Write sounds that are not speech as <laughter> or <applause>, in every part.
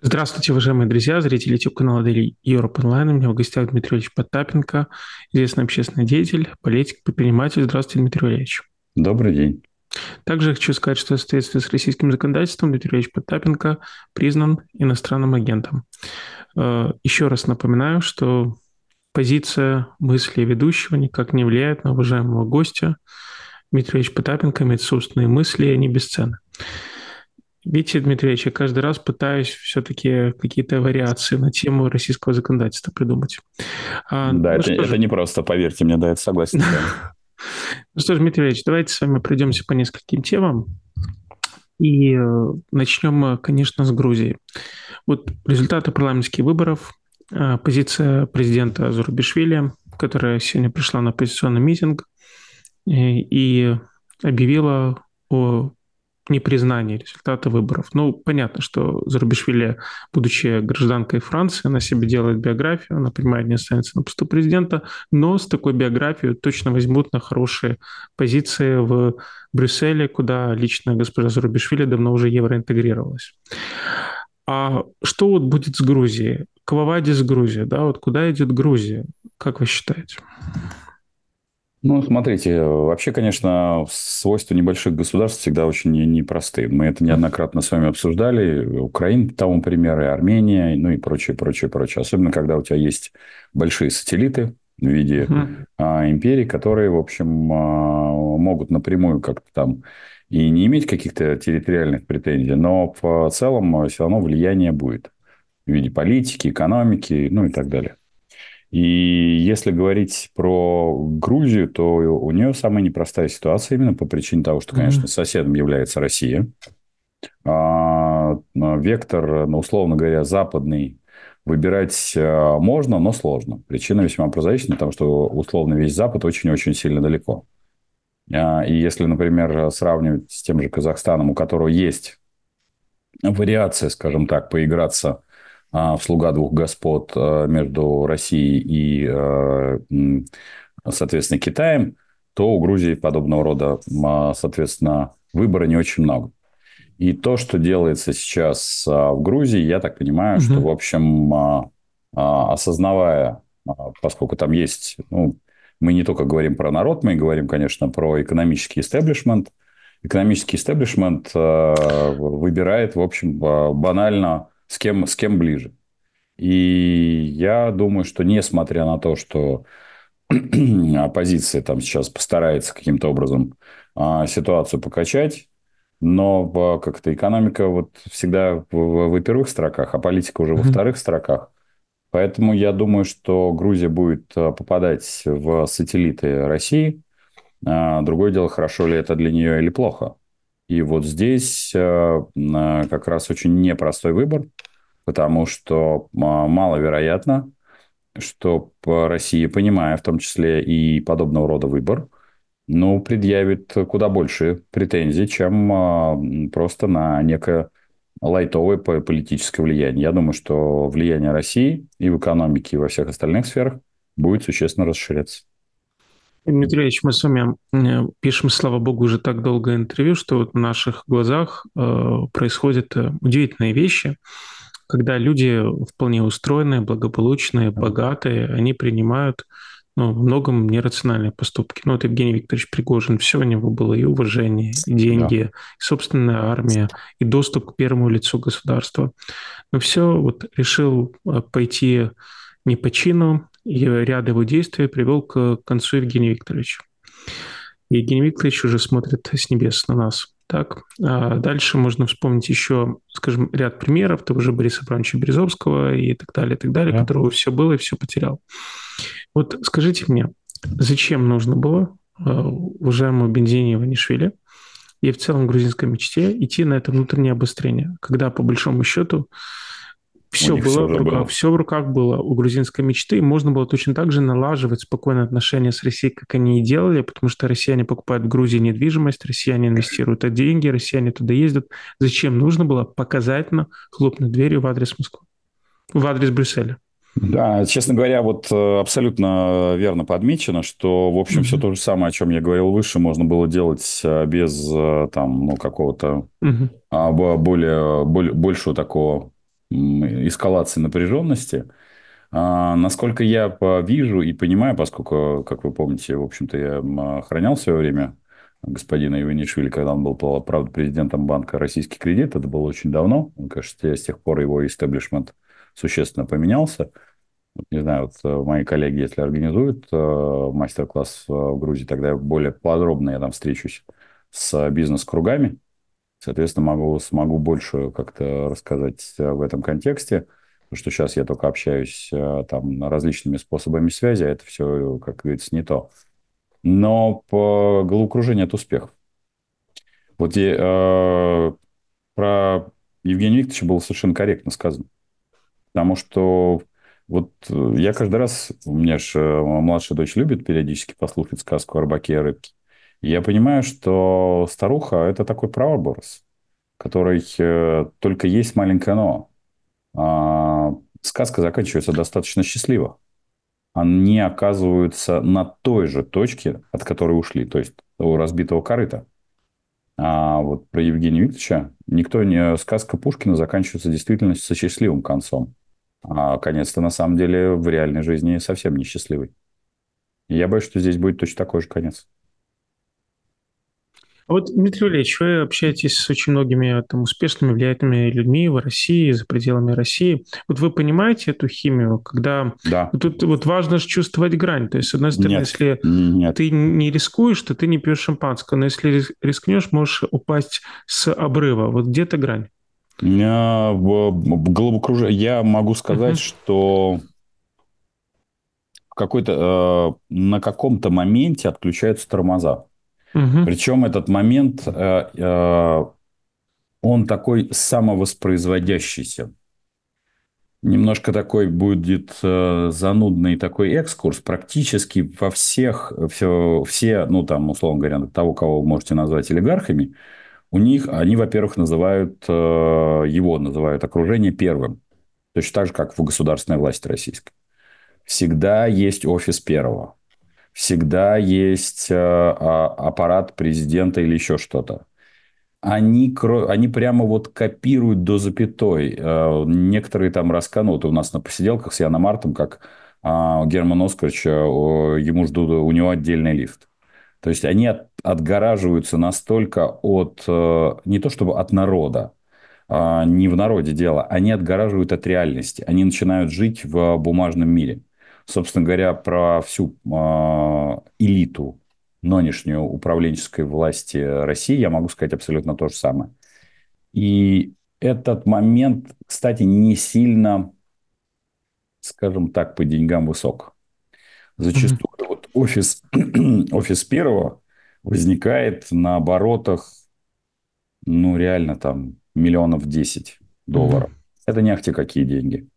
Здравствуйте, уважаемые друзья, зрители YouTube-канала Daily Europe Online. У меня в гостях Дмитрий Ильич Потапенко, известный общественный деятель, политик, предприниматель. Здравствуйте, Дмитрий Ильич. Добрый день. Также хочу сказать, что в соответствии с российским законодательством Дмитрий Ильич Потапенко признан иностранным агентом. Э, еще раз напоминаю, что позиция мысли ведущего никак не влияет на уважаемого гостя. Дмитрий Ильич Потапенко имеет собственные мысли, и они бесценны. Видите, Дмитриевич, я каждый раз пытаюсь все-таки какие-то вариации на тему российского законодательства придумать. А, да, ну это, это не просто, поверьте мне, да, это согласен. <laughs> Ну что ж, Дмитрий Ильич, давайте с вами пройдемся по нескольким темам. И э, начнем, конечно, с Грузии. Вот результаты парламентских выборов, а, позиция президента Зурбишвили, которая сегодня пришла на оппозиционный митинг э, и объявила о непризнание результата выборов. Ну, понятно, что Зарубишвили, будучи гражданкой Франции, она себе делает биографию, она понимает, не останется на посту президента, но с такой биографией точно возьмут на хорошие позиции в Брюсселе, куда лично госпожа Зарубишвили давно уже евроинтегрировалась. А что вот будет с Грузией? Квавадис Грузия, да, вот куда идет Грузия, как вы считаете? Ну, смотрите, вообще, конечно, свойства небольших государств всегда очень непросты. Мы это неоднократно с вами обсуждали. Украина тому примеры Армения, ну и прочее, прочее, прочее. Особенно, когда у тебя есть большие сателлиты в виде uh-huh. а, империй, которые, в общем, а, могут напрямую как-то там и не иметь каких-то территориальных претензий, но в целом все равно влияние будет в виде политики, экономики, ну и так далее. И если говорить про Грузию, то у нее самая непростая ситуация именно по причине того, что, конечно, соседом является Россия. А, а, вектор, ну, условно говоря, западный выбирать а, можно, но сложно. Причина весьма прозаична, потому что, условно, весь Запад очень-очень сильно далеко. А, и если, например, сравнивать с тем же Казахстаном, у которого есть вариация, скажем так, поиграться а, в «Слуга двух господ» а, между Россией и, а, соответственно, Китаем, то у Грузии подобного рода, соответственно, выбора не очень много. И то, что делается сейчас в Грузии, я так понимаю, угу. что, в общем, осознавая, поскольку там есть, ну, мы не только говорим про народ, мы говорим, конечно, про экономический истеблишмент. Экономический истеблишмент выбирает, в общем, банально с кем, с кем ближе. И я думаю, что несмотря на то, что <clears throat> оппозиция там сейчас постарается каким-то образом а, ситуацию покачать, но а, как-то экономика вот всегда в, в, в первых строках, а политика уже mm-hmm. во вторых строках. Поэтому я думаю, что Грузия будет а, попадать в сателлиты России. А, другое дело, хорошо ли это для нее или плохо. И вот здесь э, как раз очень непростой выбор, потому что а, маловероятно, что Россия, понимая в том числе и подобного рода выбор, ну, предъявит куда больше претензий, чем а, просто на некое лайтовое политическое влияние. Я думаю, что влияние России и в экономике, и во всех остальных сферах будет существенно расширяться. Дмитрий Ильич, мы с вами э, пишем, слава богу, уже так долго интервью, что вот в наших глазах э, происходят э, удивительные вещи, когда люди вполне устроенные, благополучные, богатые, они принимают ну, в многом нерациональные поступки. Ну, вот Евгений Викторович Пригожин, все у него было, и уважение, и деньги, да. и собственная армия, и доступ к первому лицу государства. Но все вот решил пойти не по чину, и ряд его действий привел к концу Евгения Викторовича. Евгений Викторович уже смотрит с небес на нас. Так, а дальше можно вспомнить еще, скажем, ряд примеров того же Бориса Абрамовича Березовского и так далее, и так далее, да. которого все было и все потерял. Вот скажите мне, зачем нужно было а, уважаемому Бензине Иванишвили и в целом грузинской мечте идти на это внутреннее обострение, когда, по большому счету, все было все в руках, было. все в руках было у грузинской мечты. Можно было точно так же налаживать спокойные отношения с Россией, как они и делали, потому что россияне покупают в Грузии недвижимость, россияне инвестируют от деньги, россияне туда ездят. Зачем нужно было показательно хлопнуть дверью в адрес Москвы, в адрес Брюсселя? Да, честно говоря, вот э, абсолютно верно подмечено, что, в общем, mm-hmm. все то же самое, о чем я говорил выше, можно было делать э, без э, там, ну, какого-то mm-hmm. более, более, большего такого эскалации напряженности. А, насколько я вижу и понимаю, поскольку, как вы помните, в общем-то, я охранял в свое время господина Иванишвили, когда он был, правда, президентом банка «Российский кредит». Это было очень давно. Кажется, с тех пор его истеблишмент существенно поменялся. Не знаю, вот э, мои коллеги, если организуют э, мастер-класс э, в Грузии, тогда более подробно я там встречусь с бизнес-кругами, Соответственно, могу, смогу больше как-то рассказать э, в этом контексте, потому что сейчас я только общаюсь э, там различными способами связи, а это все, как говорится, не то. Но по головокружению от успехов. Вот и, э, про Евгения Викторовича было совершенно корректно сказано. Потому что вот э, я каждый раз, у меня же младшая дочь любит периодически послушать сказку «Рыбаки и рыбки». Я понимаю, что старуха – это такой прообраз, который э, только есть маленькое «но». А, сказка заканчивается достаточно счастливо. Они оказываются на той же точке, от которой ушли, то есть у разбитого корыта. А вот про Евгения Викторовича никто не... Сказка Пушкина заканчивается действительно со счастливым концом. А конец-то на самом деле в реальной жизни совсем не счастливый. Я боюсь, что здесь будет точно такой же конец. А вот, Дмитрий Валерьевич, вы общаетесь с очень многими там, успешными, влиятельными людьми в России, за пределами России. Вот вы понимаете эту химию, когда... Да. Тут вот важно же чувствовать грань. То есть, с одной стороны, нет, если нет. ты не рискуешь, то ты не пьешь шампанское. Но если рискнешь, можешь упасть с обрыва. Вот где-то грань? У меня головокружение. Я могу сказать, что какой-то, э, на каком-то моменте отключаются тормоза. Угу. Причем этот момент, э, э, он такой самовоспроизводящийся. Немножко такой будет э, занудный такой экскурс. Практически во всех, все, все, ну там, условно говоря, того, кого вы можете назвать олигархами, у них, они, во-первых, называют, его называют окружение первым. Точно так же, как в государственной власти российской. Всегда есть офис первого всегда есть э, а, аппарат президента или еще что-то. Они, они прямо вот копируют до запятой. Э, некоторые там раскануты у нас на посиделках с Яном Мартом, как а, Герман Оскарович, ему ждут, у него отдельный лифт. То есть они от, отгораживаются настолько от, э, не то чтобы от народа, а, не в народе дело, они отгораживают от реальности, они начинают жить в бумажном мире собственно говоря, про всю а, элиту нынешнюю управленческой власти России, я могу сказать абсолютно то же самое. И этот момент, кстати, не сильно, скажем так, по деньгам высок. Зачастую mm-hmm. вот офис, <clears throat> офис первого возникает на оборотах, ну, реально там миллионов 10 долларов. Mm-hmm. Это не ахти какие деньги.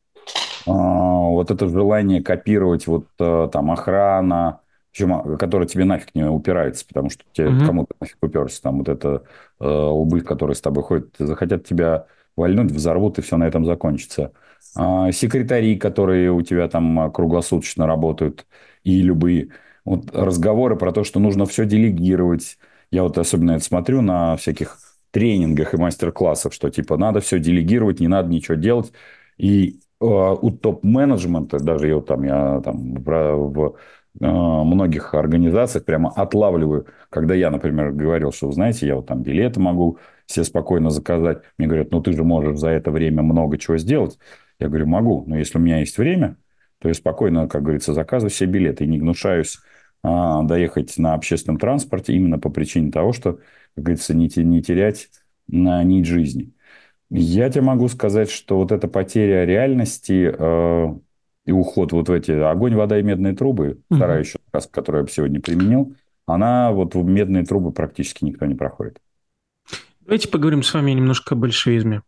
А, вот это желание копировать вот э, там охрана, причем, а, которая тебе нафиг не упирается, потому что тебе угу. кому-то нафиг уперся, там вот это э, лбы, которые с тобой ходят, захотят тебя вольнуть, взорвут, и все на этом закончится. А, секретари, которые у тебя там а, круглосуточно работают, и любые вот разговоры про то, что нужно все делегировать. Я вот особенно это смотрю на всяких тренингах и мастер-классах, что типа надо все делегировать, не надо ничего делать. И Э, у топ-менеджмента, даже я, там, я там, в э, многих организациях прямо отлавливаю, когда я, например, говорил, что, знаете, я вот там билеты могу все спокойно заказать, мне говорят, ну ты же можешь за это время много чего сделать. Я говорю, могу, но если у меня есть время, то я спокойно, как говорится, заказываю все билеты и не гнушаюсь а, доехать на общественном транспорте именно по причине того, что, как говорится, не, не терять на нить жизни. Я тебе могу сказать, что вот эта потеря реальности э, и уход вот в эти огонь, вода и медные трубы, угу. вторая еще сказка, которую я сегодня применил, она вот в медные трубы практически никто не проходит. Давайте поговорим с вами немножко о большевизме.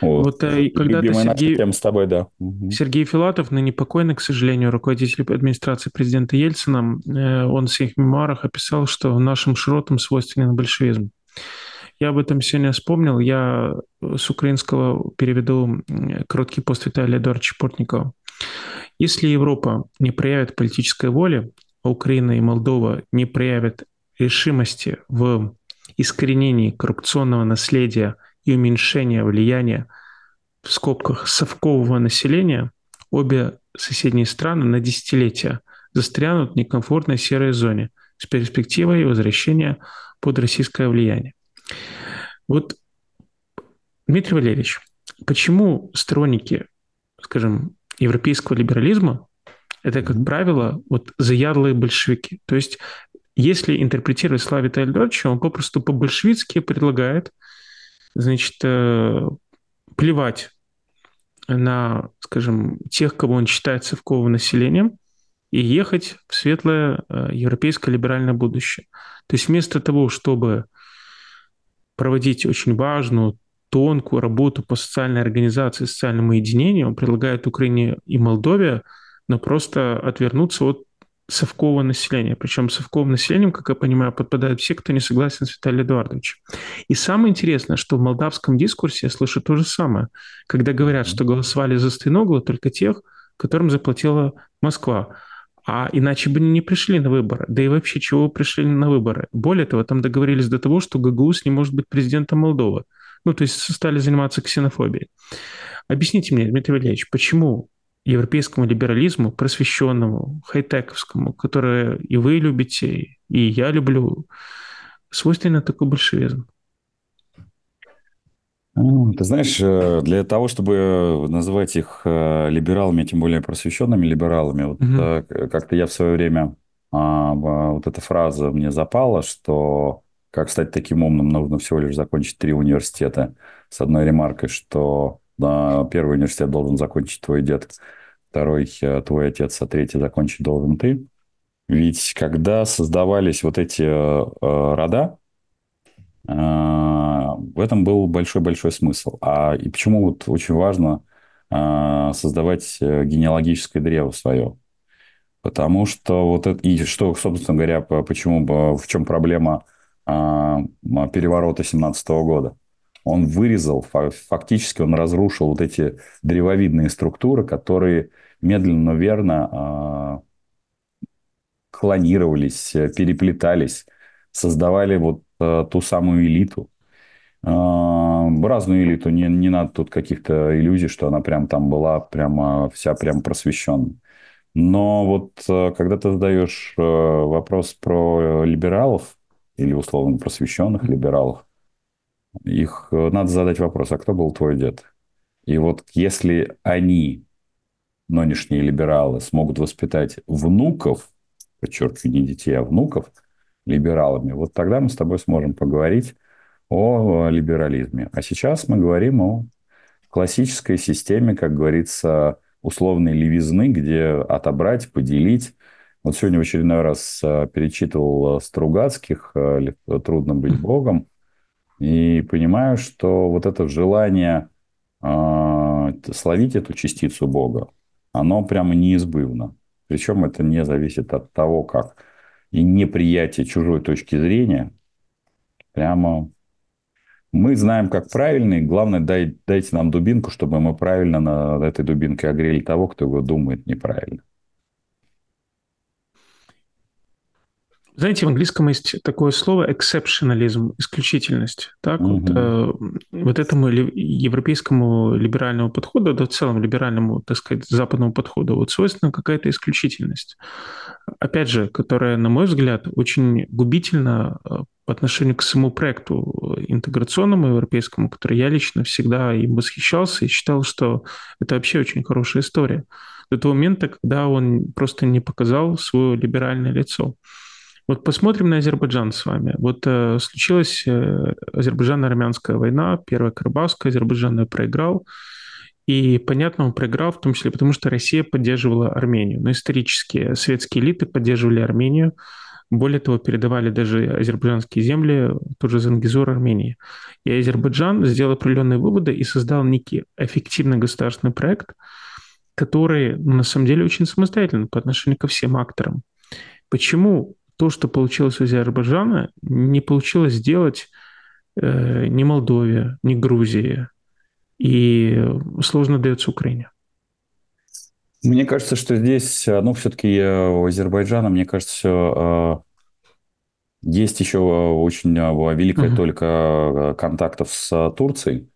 Вот, вот э, когда-то Сергей... Тема с тобой, да. Сергей Филатов, ныне покойный, к сожалению, руководитель администрации президента Ельцина, э, он в своих мемуарах описал, что в нашем широтам свойственен большевизм. Я об этом сегодня вспомнил. Я э, с украинского переведу короткий пост Виталия Эдуардовича Портникова. Если Европа не проявит политической воли, а Украина и Молдова не проявят решимости в искоренении коррупционного наследия и уменьшения влияния в скобках совкового населения, обе соседние страны на десятилетия застрянут в некомфортной серой зоне с перспективой возвращения под российское влияние. Вот, Дмитрий Валерьевич, почему сторонники, скажем, европейского либерализма, это, как правило, вот заядлые большевики. То есть, если интерпретировать Слава Виталия он попросту по-большевицки предлагает, значит, э, плевать на, скажем, тех, кого он считает совковым населением, и ехать в светлое э, европейское либеральное будущее. То есть вместо того, чтобы проводить очень важную, тонкую работу по социальной организации, социальному единению. Он предлагает Украине и Молдове, но просто отвернуться от совкового населения. Причем совковым населением, как я понимаю, подпадают все, кто не согласен с Виталием Эдуардовичем. И самое интересное, что в молдавском дискурсе я слышу то же самое, когда говорят, что голосовали за Стеногла только тех, которым заплатила Москва. А иначе бы не пришли на выборы. Да и вообще, чего пришли на выборы? Более того, там договорились до того, что ГГУС не может быть президентом Молдовы. Ну, то есть стали заниматься ксенофобией. Объясните мне, Дмитрий Валерьевич, почему европейскому либерализму, просвещенному, хай-тековскому, которое и вы любите, и я люблю, свойственно такой большевизм? Ну, ты знаешь, э, для того, чтобы называть их э, либералами, тем более просвещенными либералами, вот Мгм. Э, как-то я в свое время, а, вот эта фраза мне запала, что как стать таким умным, нужно всего лишь закончить три университета. С одной ремаркой, что да, первый университет должен закончить твой дед, второй твой отец, а третий закончить должен ты. Ведь когда создавались вот эти э, э, рода, э, в этом был большой-большой смысл. А и почему вот очень важно а, создавать э, генеалогическое древо свое? Потому что вот это... И что, собственно говоря, почему, в чем проблема а, переворота 17 года? Он вырезал, фактически он разрушил вот эти древовидные структуры, которые медленно, но верно а, клонировались, э, переплетались, создавали вот э, ту самую элиту, а, разную элиту, не, не надо тут каких-то иллюзий, что она прям там была прямо вся прям просвещенная. Но вот э, когда ты задаешь э, вопрос про либералов или условно просвещенных либералов, их э, надо задать вопрос, а кто был твой дед? И вот если они, нынешние либералы, смогут воспитать внуков, подчеркиваю, не детей, а внуков, либералами, вот тогда мы с тобой сможем поговорить о либерализме. А сейчас мы говорим о классической системе, как говорится, условной левизны, где отобрать, поделить. Вот сегодня в очередной раз э, перечитывал э, Стругацких э, «Трудно быть Богом» и понимаю, что вот это желание словить эту частицу Бога, оно прямо неизбывно. Причем это не зависит от того, как и неприятие чужой точки зрения прямо мы знаем, как правильно, главное, дай, дайте нам дубинку, чтобы мы правильно на этой дубинке огрели того, кто его думает неправильно. Знаете, в английском есть такое слово exceptionalism, исключительность. Так угу. вот, э, вот этому ли, европейскому либеральному подходу, да в целом либеральному, так сказать, западному подходу, вот свойственна какая-то исключительность. Опять же, которая, на мой взгляд, очень губительна э, по отношению к самому проекту интеграционному европейскому, который я лично всегда им восхищался и считал, что это вообще очень хорошая история. До того момента, когда он просто не показал свое либеральное лицо. Вот посмотрим на Азербайджан с вами. Вот э, случилась э, Азербайджан-армянская война, первая Карабахская, Азербайджан ее проиграл. И, понятно, он проиграл, в том числе потому, что Россия поддерживала Армению. Но исторически светские элиты поддерживали Армению, более того, передавали даже азербайджанские земли, тот же Армении. И Азербайджан сделал определенные выводы и создал некий эффективный государственный проект, который ну, на самом деле очень самостоятельен по отношению ко всем акторам. Почему то, что получилось у Азербайджана, не получилось сделать э, ни Молдове, ни Грузии. И сложно дается Украине. Мне кажется, что здесь, э, ну, все-таки э, у Азербайджана, мне кажется, э, есть еще очень великая угу. только контактов с Турцией.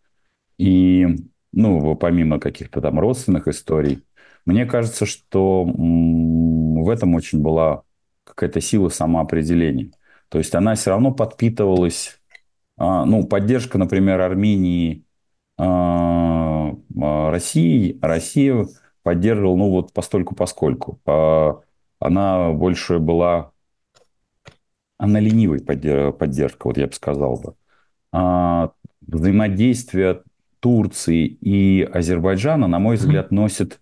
И, ну, помимо каких-то там родственных историй, мне кажется, что в этом очень была какая-то сила самоопределения. То есть она все равно подпитывалась, а, ну, поддержка, например, Армении а, а, России, Россия поддерживала, ну, вот постольку поскольку. Она больше была, она ленивой поддержка, вот я бы сказал бы. Взаимодействие Турции и Азербайджана, на мой взгляд, носит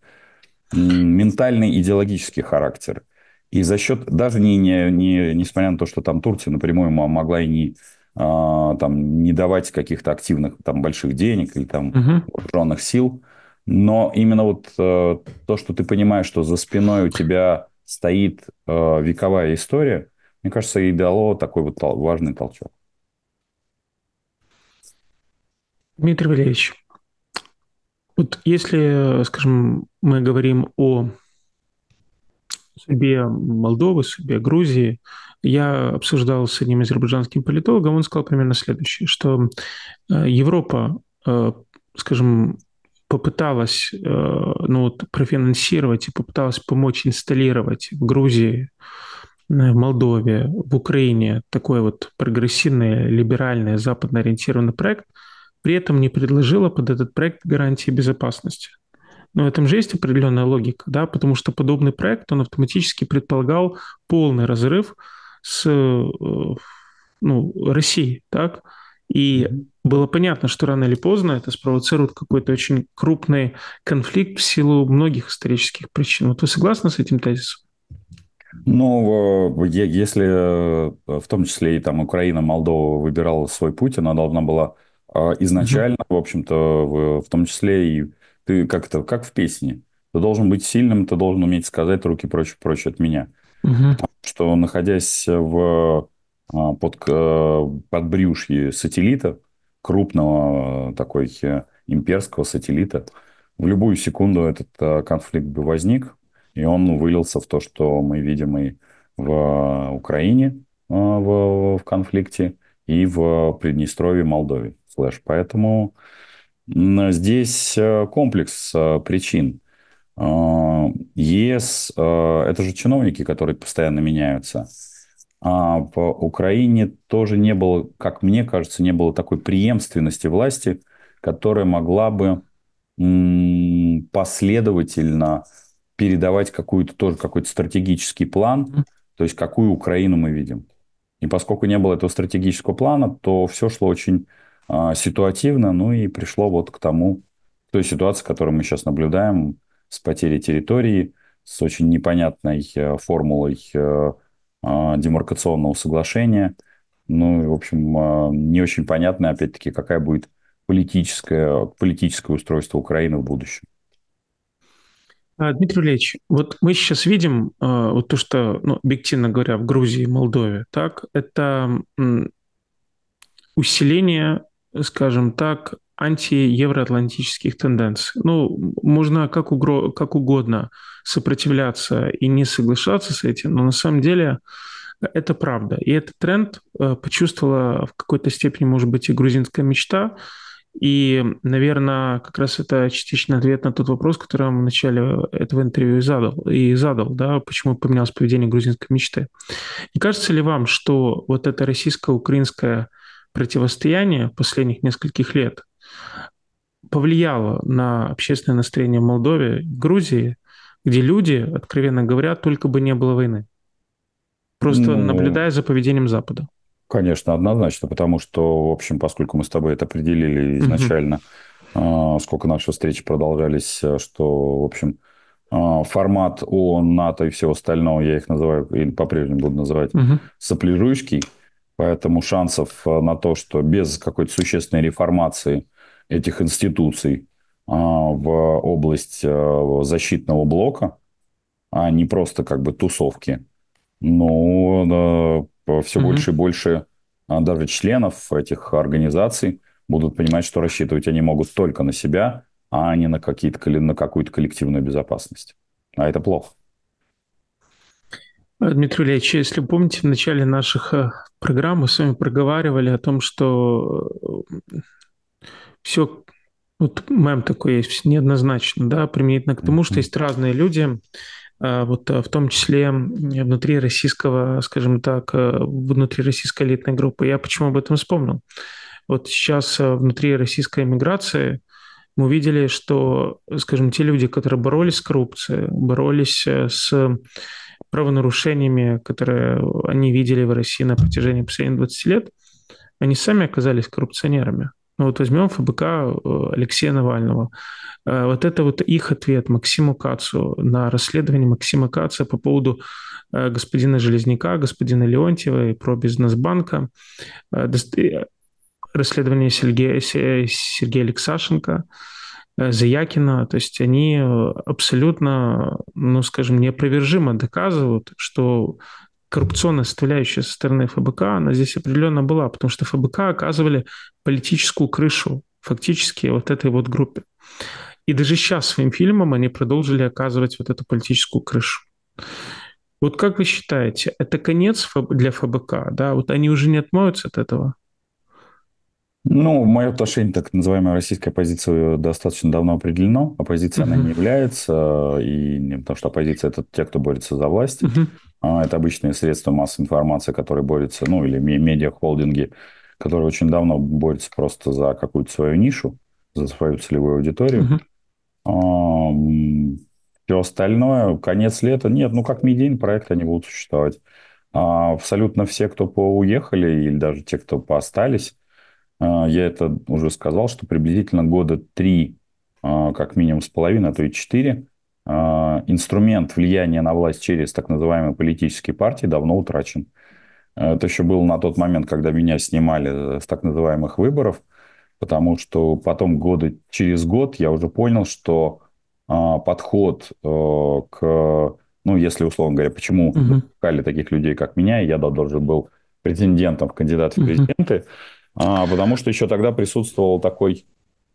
ментальный идеологический характер – и за счет, даже не, не, не, несмотря на то, что там Турция напрямую могла и не, а, там, не давать каких-то активных там больших денег или там угу. вооруженных сил, но именно вот э, то, что ты понимаешь, что за спиной у тебя стоит э, вековая история, мне кажется, и дало такой вот тол- важный толчок. Дмитрий Валерьевич, вот если, скажем, мы говорим о судьбе Молдовы, судьбе Грузии. Я обсуждал с одним азербайджанским политологом, он сказал примерно следующее, что э, Европа, э, скажем, попыталась э, ну, вот, профинансировать и попыталась помочь инсталлировать в Грузии, в Молдове, в Украине такой вот прогрессивный, либеральный, западно ориентированный проект, при этом не предложила под этот проект гарантии безопасности – но в этом же есть определенная логика, да, потому что подобный проект, он автоматически предполагал полный разрыв с э, ну, Россией, так, и было понятно, что рано или поздно это спровоцирует какой-то очень крупный конфликт в силу многих исторических причин. Вот вы согласны с этим тезисом? Ну, э, если э, в том числе и там Украина, Молдова выбирала свой путь, она должна была изначально, mm-hmm. в общем-то, в том числе и ты как то как в песне. Ты должен быть сильным, ты должен уметь сказать руки прочь, прочь от меня. Угу. Потому что находясь в а, под, э, под брюшье сателлита, крупного э, такой э, имперского сателлита, в любую секунду этот конфликт бы возник, и он вылился в то, что мы видим и в Украине в, в конфликте, и в Приднестровье, Молдове. Слэш. Поэтому Здесь э, комплекс э, причин. А, ЕС э, – это же чиновники, которые постоянно меняются. А в Украине тоже не было, как мне кажется, не было такой преемственности власти, которая могла бы последовательно передавать какую-то тоже какой-то стратегический план, то есть какую Украину мы видим. И поскольку не было этого стратегического плана, то все шло очень а, ситуативно, ну и пришло вот к тому, к той ситуации, которую мы сейчас наблюдаем, с потерей территории, с очень непонятной э, формулой э, а, демаркационного соглашения. Ну и, в общем, э, не очень понятно, опять-таки, какая будет политическое, политическое устройство Украины в будущем. А, Дмитрий Ильич, вот мы сейчас видим вот то, что, ну, объективно говоря, в Грузии и Молдове, так, это усиление скажем так, антиевроатлантических тенденций. Ну, можно как, угро... как угодно сопротивляться и не соглашаться с этим, но на самом деле это правда. И этот тренд э, почувствовала в какой-то степени, может быть, и грузинская мечта. И, наверное, как раз это частичный ответ на тот вопрос, который я в начале этого интервью задал, и задал да, почему поменялось поведение грузинской мечты. Не кажется ли вам, что вот эта российско-украинская противостояние последних нескольких лет повлияло на общественное настроение в Молдове, Грузии, где люди, откровенно говоря, только бы не было войны. Просто ну, наблюдая за поведением Запада. Конечно, однозначно, потому что, в общем, поскольку мы с тобой это определили изначально, угу. сколько наши встречи продолжались, а, что, в общем, а, формат ООН, НАТО и всего остального, я их называю, или по-прежнему буду называть, угу. сопляжуйский – Поэтому шансов э, на то, что без какой-то существенной реформации этих институций а, в область э, защитного блока, а не просто как бы тусовки, ну, все mm больше и больше а, даже членов этих организаций будут понимать, что рассчитывать они могут только на себя, а не на, какие-то, на какую-то коллективную безопасность. А это плохо. Дмитрий Ильич, если помните, в начале наших э, программ мы с вами проговаривали о том, что э, все, вот мем такой есть, неоднозначно, да, применительно к тому, что есть разные люди, э, вот в том числе внутри российского, скажем так, внутри российской элитной группы. Я почему об этом вспомнил? Вот сейчас внутри российской эмиграции мы видели, что, скажем, те люди, которые боролись с коррупцией, боролись с правонарушениями, которые они видели в России на протяжении последних 20 лет, они сами оказались коррупционерами. Ну вот возьмем ФБК э, Алексея Навального. Э, вот это вот их ответ Максиму Кацу на расследование Максима Каца по поводу э, господина Железняка, господина Леонтьева и про бизнес Расследование Сергея, Сергея Алексашенко – Э, Заякина. То есть они э, абсолютно, ну, скажем, неопровержимо доказывают, что коррупционная составляющая со стороны ФБК, она здесь определенно была, потому что ФБК оказывали политическую крышу фактически вот этой вот группе. И даже сейчас своим фильмом они продолжили оказывать вот эту политическую крышу. Вот как вы считаете, это конец для ФБК, да? Вот они уже не отмоются от этого? Ну, мое отношение, так называемая российская оппозиция, достаточно давно определено. Оппозиция uh-huh. она не является, и не потому что оппозиция – это те, кто борется за власть. Uh-huh. Это обычные средства массовой информации, которые борются, ну, или медиа-холдинги, которые очень давно борются просто за какую-то свою нишу, за свою целевую аудиторию. Uh-huh. А, все остальное, конец лета, нет, ну, как медийный проект они будут существовать. А, абсолютно все, кто поуехали, или даже те, кто поостались, а, я это уже сказал, что приблизительно года три, а, как минимум с половиной, а то и четыре, а, инструмент влияния на власть через так называемые политические партии давно утрачен. Это еще было на тот момент, когда меня снимали с так называемых выборов, потому что потом годы через год я уже понял, что подход э, к, ну, если условно говоря, почему угу. таких людей, как меня, и я должен был претендентом в кандидат в президенты, угу а, потому что еще тогда присутствовал такой,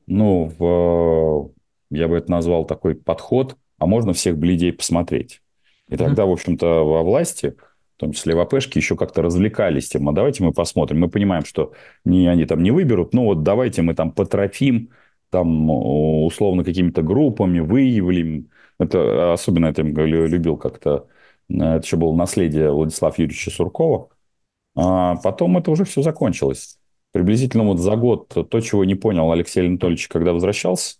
ну, в, я бы это назвал такой подход, а можно всех бледей посмотреть. И тогда, в общем-то, во власти, в том числе в АПшке, еще как-то развлекались тем, а давайте мы посмотрим. Мы понимаем, что не, они там не выберут, но ну, вот давайте мы там потрофим, там условно какими-то группами, выявлим. Это, особенно это любил как-то, э, это еще было наследие Владислава Юрьевича Суркова. А потом это уже все закончилось. Приблизительно вот за год то, чего не понял Алексей Анатольевич, когда возвращался,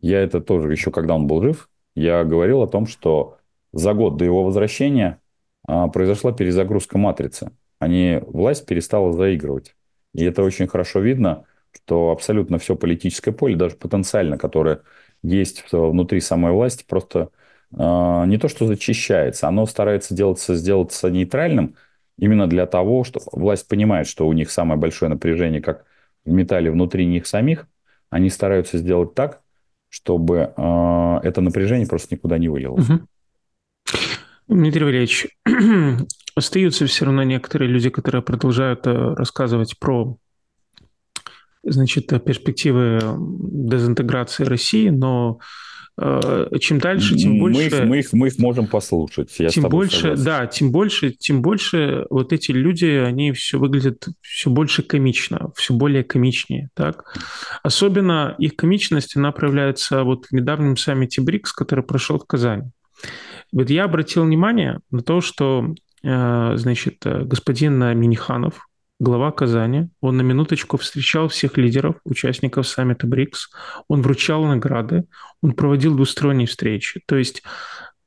я это тоже еще когда он был жив, я говорил о том, что за год до его возвращения а, произошла перезагрузка матрицы. Они, власть перестала заигрывать. И это очень хорошо видно, что абсолютно все политическое поле, даже потенциально, которое есть внутри самой власти, просто а, не то что зачищается, оно старается делаться, сделаться нейтральным – именно для того, что власть понимает, что у них самое большое напряжение, как в металле внутри них самих, они стараются сделать так, чтобы э, это напряжение просто никуда не вылилось. Угу. Дмитрий Валерьевич, <clears throat> остаются все равно некоторые люди, которые продолжают э, рассказывать про значит, э, перспективы дезинтеграции России, но Э, чем дальше, тем больше... Мы их, мы их, мы их можем послушать. Я тем больше, согласен. да, тем больше, тем больше вот эти люди, они все выглядят все больше комично, все более комичнее, так. Особенно их комичность, она проявляется вот в недавнем саммите БРИКС, который прошел в Казани. Вот я обратил внимание на то, что, э, значит, э, господин Миниханов, глава Казани. Он на минуточку встречал всех лидеров, участников саммита БРИКС. Он вручал награды, он проводил двусторонние встречи. То есть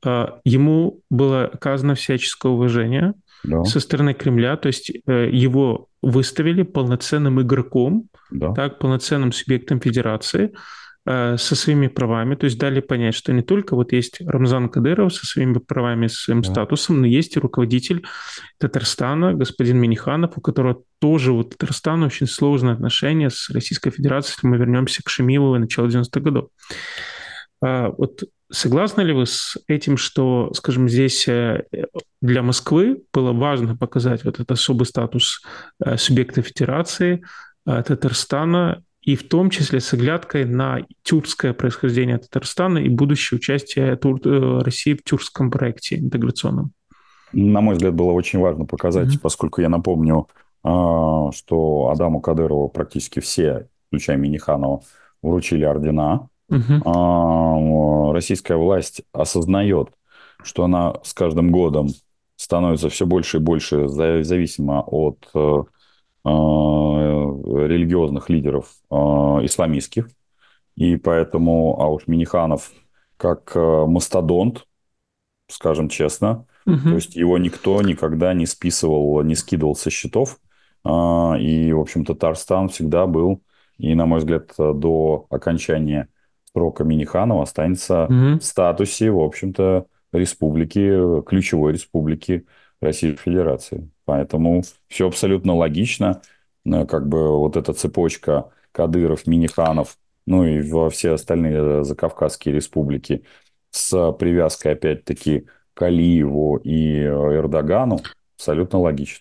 а, ему было оказано всяческое уважение да. со стороны Кремля, то есть э, его выставили полноценным игроком, да. так, полноценным субъектом федерации – Э, со своими правами, то есть дали понять, что не только вот есть Рамзан Кадыров со своими правами, со своим да. статусом, но есть и руководитель Татарстана, господин Миниханов, у которого тоже вот Татарстан очень сложные отношения с Российской Федерацией, если мы вернемся к Шемилову начала началу 90-х годов. А, вот согласны ли вы с этим, что, скажем, здесь э, для Москвы было важно показать вот этот особый статус э, субъекта федерации, Татарстана и в том числе с оглядкой на тюркское происхождение Татарстана и будущее участие Тур... Э, России в тюркском проекте интеграционном. На мой взгляд, было очень важно показать, mm-hmm. поскольку я напомню, а, что Адаму Кадырову практически все, включая Миниханова, вручили ордена. Угу. Российская власть осознает, что она с каждым годом становится все больше и больше зависима от э, а, религиозных лидеров а, исламистских. И поэтому, а уж Миниханов как а, мастодонт, скажем честно, угу. то есть его никто никогда не списывал, не скидывал со счетов. И, в общем, то Татарстан всегда был, и, на мой взгляд, до окончания срока Миниханова останется угу. в статусе, в общем-то, республики, ключевой республики Российской Федерации. Поэтому все абсолютно логично. Э, как бы вот эта цепочка Кадыров, Миниханов, ну и во все остальные закавказские республики с привязкой, опять-таки, к Алиеву и э, Эрдогану абсолютно логично.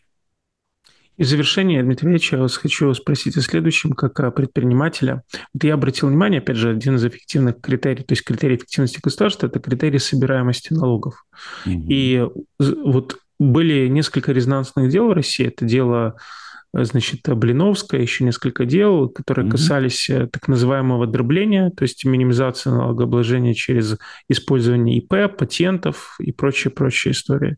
И в завершение, Дмитрий Ильич, я хочу спросить о следующем, как предпринимателя. Вот я обратил внимание, опять же, один из эффективных критерий, то есть критерий эффективности государства – это критерий собираемости налогов. Угу. И вот были несколько резонансных дел в России. Это дело э, значит, Блиновская, еще несколько дел, которые mm-hmm. касались э, так называемого дробления, то есть минимизации налогообложения через использование ИП, патентов и прочие-прочие истории.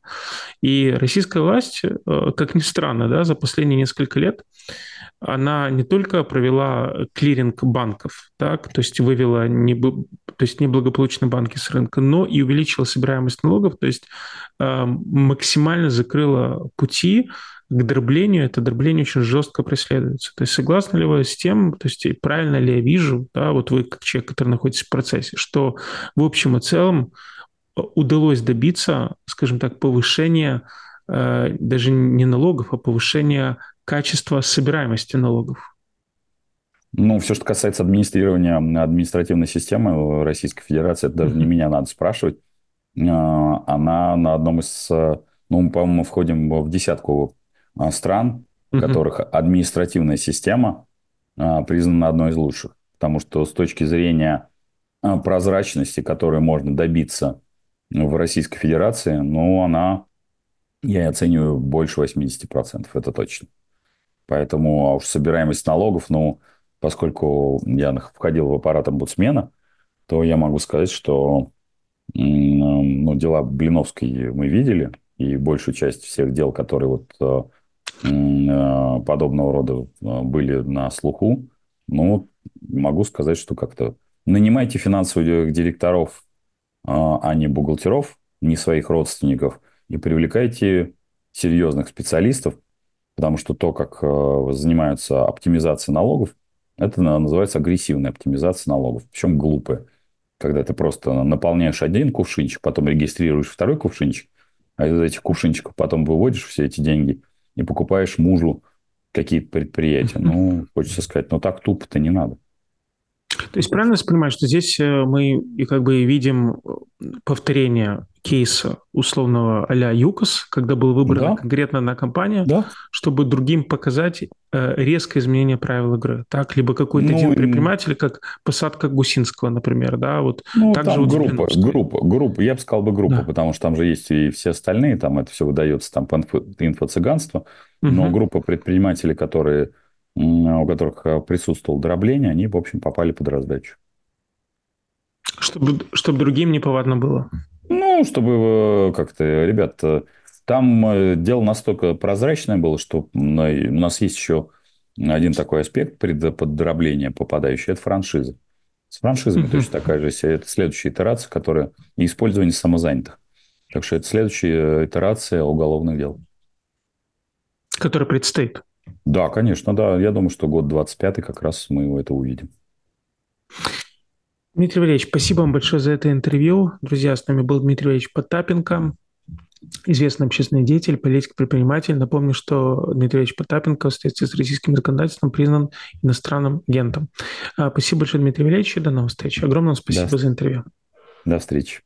И российская власть, э, как ни странно, да, за последние несколько лет она не только провела э, клиринг банков, так, то есть вывела не, то есть неблагополучные банки с рынка, но и увеличила собираемость налогов, то есть э, максимально закрыла пути к дроблению, это дробление очень жестко преследуется. То есть согласны ли вы с тем, то есть правильно ли я вижу, да, вот вы как человек, который находится в процессе, что в общем и целом э, удалось добиться, скажем так, повышения э, даже не налогов, а повышения качество собираемости налогов? Ну, все, что касается администрирования административной системы Российской Федерации, это даже mm-hmm. не меня надо спрашивать. А, она на одном из, э, ну, мы, по-моему, входим в десятку а, стран, mm-hmm. которых административная система а, признана одной из лучших. Потому что с точки зрения прозрачности, которую можно добиться в Российской Федерации, ну, она, я оцениваю, больше 80%, это точно. Поэтому а уж собираемость налогов, ну, поскольку я входил в аппарат омбудсмена, то я могу сказать, что ну, дела Блиновской мы видели, и большую часть всех дел, которые вот э, э, подобного рода э, были на слуху, ну, могу сказать, что как-то нанимайте финансовых директоров, а, а не бухгалтеров, не своих родственников, и привлекайте серьезных специалистов, Потому что то, как э, занимаются оптимизацией налогов, это называется агрессивная оптимизация налогов, причем глупая. Когда ты просто наполняешь один кувшинчик, потом регистрируешь второй кувшинчик, а из этих кувшинчиков потом выводишь все эти деньги и покупаешь мужу какие-то предприятия. Ну, хочется сказать, но «Ну, так тупо-то не надо. То есть правильно я понимаю, что здесь э, мы и как бы видим э, повторение кейса условного а-ля ЮКОС, когда был выбран да. конкретно на компания, да. чтобы другим показать э, резкое изменение правил игры, так? Либо какой-то ну, один предприниматель, как посадка Гусинского, например, да? Вот ну, так там же группа, группа, группа, я бы сказал бы группа, да. потому что там же есть и все остальные, там это все выдается там по инфо-цыганству, инфо угу. но группа предпринимателей, которые у которых э, присутствовало дробление, они, в общем, попали под раздачу. Чтобы, чтобы другим неповадно было. Ну, чтобы э, как-то, ребят, э, там дело настолько прозрачное было, что у нас есть еще один такой аспект поддробления попадающий, это франшизы. С франшизами точно такая же. Это следующая итерация, которая и использование самозанятых. Так что это следующая итерация уголовных дел. Которая предстоит. Да, конечно, да. Я думаю, что год 25 как раз мы это увидим. Дмитрий Валерьевич, спасибо вам большое за это интервью. Друзья, с нами был Дмитрий Валерьевич Потапенко, известный общественный деятель, политик-предприниматель. Напомню, что Дмитрий Валерьевич Потапенко в соответствии с российским законодательством признан иностранным агентом. А, спасибо большое, Дмитрий Валерьевич, и до новых встреч. Огромное спасибо да. за интервью. До встречи.